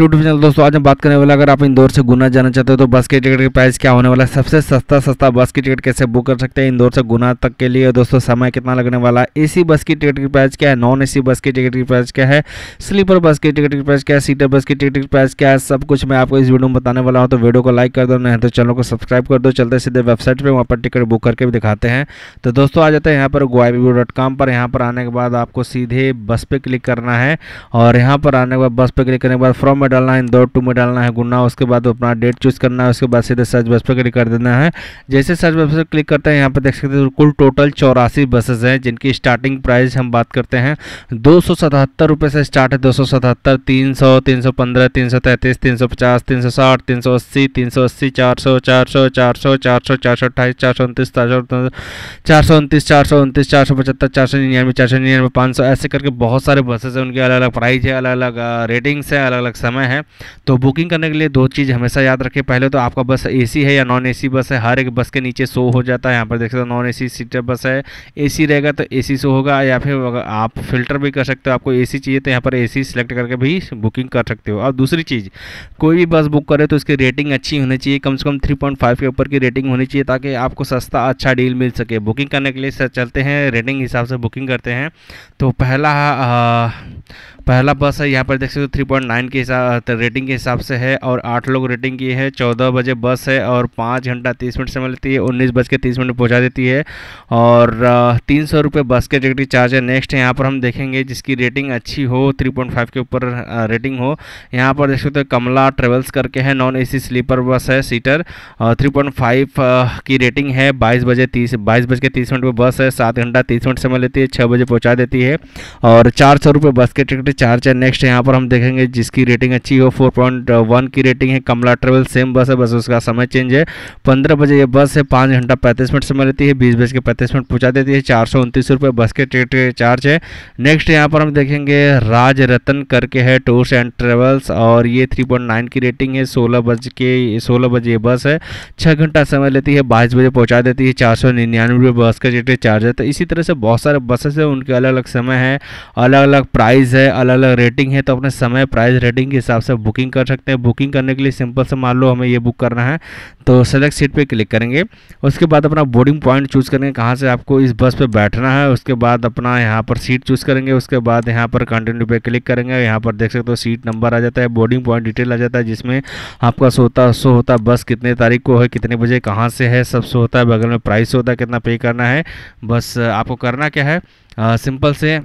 YouTube channel दोस्तों आज हम बात करने वाले अगर आप इंदौर से गुना जाना चाहते हो तो बस के टिकट के प्राइस क्या होने वाला है सबसे सस्ता सस्ता बस की टिकट कैसे बुक कर सकते हैं इंदौर से गुना तक के लिए दोस्तों समय कितना लगने वाला है एसी बस की टिकट की प्राइस क्या है नॉन एसी बस की टिकट की प्राइस क्या है स्लीपर बस की टिकट की प्राइस क्या है सीटर बस की टिकट की प्राइस क्या है सब कुछ मैं आपको इस वीडियो में बताने वाला हूँ तो वीडियो को लाइक कर दो नहीं तो चैनल को सब्सक्राइब कर दो चलते सीधे वेबसाइट पर वहाँ पर टिकट बुक करके भी दिखाते हैं तो दोस्तों आ जाते हैं यहाँ पर गोआईबीबू डॉट कॉम पर यहाँ पर आने के बाद आपको सीधे बस पे क्लिक करना है और यहाँ पर आने के बाद बस पे क्लिक करने के बाद फ्रॉम में डालना है इंदौर टू में डालना है गुना उसके बाद अपना डेट चूज़ करना है उसके बाद सीधे सर्च बस पर क्लिक कर देना है जैसे सर्च बस पर क्लिक करते हैं यहाँ पर देख सकते हैं कुल टोटल चौरासी बसेज हैं जिनकी स्टार्टिंग प्राइस हम बात करते हैं दो सौ से स्टार्ट है दो सौ सतहत्तर तीन सौ तीन सौ पंद्रह तीन सौ तैंतीस तीन सौ पचास तीन सौ साठ तीन सौ अस्सी तीन सौ अस्सी चार सौ चार सौ चार सौ चार सौ चार सौ अट्ठाईस चार सौ उनतीस चार सौ चार सौ उनतीस चार सौ उनतीस चार सौ पचहत्तर चार सौ निन्यानवे चार सौ निन्यानवे पाँच सौ ऐसे करके बहुत सारे बसेज हैं उनके अलग अलग प्राइस है अलग अलग रेटिंग्स हैं अलग अलग समय समय है तो बुकिंग करने के लिए दो चीज़ हमेशा याद रखें पहले तो आपका बस ए है या नॉन ए बस है हर एक बस के नीचे शो हो जाता है यहाँ पर देख सकते हो नॉन ए सीटर बस है ए रहेगा तो ए शो होगा या फिर अगर आप फिल्टर भी कर सकते हो आपको ए चाहिए तो यहाँ पर ए सिलेक्ट करके भी बुकिंग कर सकते हो और दूसरी चीज़ कोई भी बस बुक करे तो उसकी रेटिंग अच्छी होनी चाहिए कम से कम थ्री के ऊपर की रेटिंग होनी चाहिए ताकि आपको सस्ता अच्छा डील मिल सके बुकिंग करने के लिए चलते हैं रेटिंग हिसाब से बुकिंग करते हैं तो पहला आ, पहला बस है यहाँ पर देख सकते हो थ्री पॉइंट नाइन के हिसाब रेटिंग के हिसाब से है और आठ लोग रेटिंग की है चौदह बजे बस है और पाँच घंटा तीस मिनट समय लेती है उन्नीस बज के तीस मिनट पहुँचा देती है और तीन सौ रुपये बस के टिकट चार्ज है नेक्स्ट यहाँ पर हम देखेंगे जिसकी रेटिंग अच्छी हो थ्री पॉइंट फाइव के ऊपर रेटिंग हो यहाँ पर देख सकते हो कमला ट्रेवल्स करके है नॉन ए स्लीपर बस है सीटर थ्री पॉइंट फाइव की रेटिंग है बाईस बजे तीस बाईस बज के तीस मिनट पर बस है सात घंटा तीस मिनट समय लेती है छः बजे पहुँचा देती है और चार सौ रुपये बस के टिकट चार नेक्स्ट यहाँ पर हम देखेंगे जिसकी रेटिंग अच्छी हो फोर पॉइंट वन की रेटिंग है कमला ट्रेवल सेम बस है बस उसका समय चेंज है पंद्रह बजे ये बस है पाँच घंटा पैंतीस मिनट समय लेती है बीस बज के पैंतीस मिनट पहुँचा देती है चार सौ उनतीस रुपये बस के टिकट चार्ज है नेक्स्ट यहाँ पर हम देखेंगे राज रतन करके है टूर्स एंड ट्रेवल्स और ये थ्री पॉइंट नाइन की रेटिंग है सोलह बज के सोलह बजे ये बस है छः घंटा समय लेती है बाईस बजे पहुँचा देती है चार सौ निन्यानवे बस का टिकट चार्ज है तो इसी तरह से बहुत सारे बसेस हैं उनके अलग अलग समय है अलग अलग प्राइस है अलग अलग अलग रेटिंग है तो अपने समय प्राइस रेटिंग के हिसाब से बुकिंग कर सकते हैं बुकिंग करने के लिए सिंपल से मान लो हमें ये बुक करना है तो सेलेक्ट सीट पर क्लिक करेंगे उसके बाद अपना बोर्डिंग पॉइंट चूज़ करेंगे कहाँ से आपको इस बस पर बैठना है उसके बाद अपना यहाँ पर सीट चूज़ करेंगे उसके बाद यहाँ पर कंटिन्यू पर क्लिक करेंगे यहाँ पर देख सकते हो सीट नंबर आ जाता है बोर्डिंग पॉइंट डिटेल आ जाता है जिसमें आपका होता सो होता बस कितने तारीख को है कितने बजे कहाँ से है सब सो होता है बगल में प्राइस होता है कितना पे करना है बस आपको करना क्या है आ, सिंपल से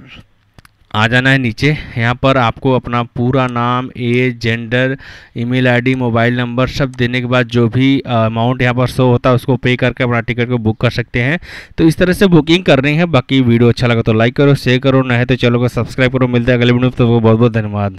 आ जाना है नीचे यहाँ पर आपको अपना पूरा नाम age gender email ID mobile number सब देने के बाद जो भी अमाउंट यहाँ पर शो होता है उसको पे करके अपना टिकट को बुक कर सकते हैं तो इस तरह से बुकिंग करनी है बाकी वीडियो अच्छा लगा तो लाइक करो शेयर करो नहीं तो चलो को सब्सक्राइब करो मिलते हैं अगले वीडियो तो बहुत बहुत धन्यवाद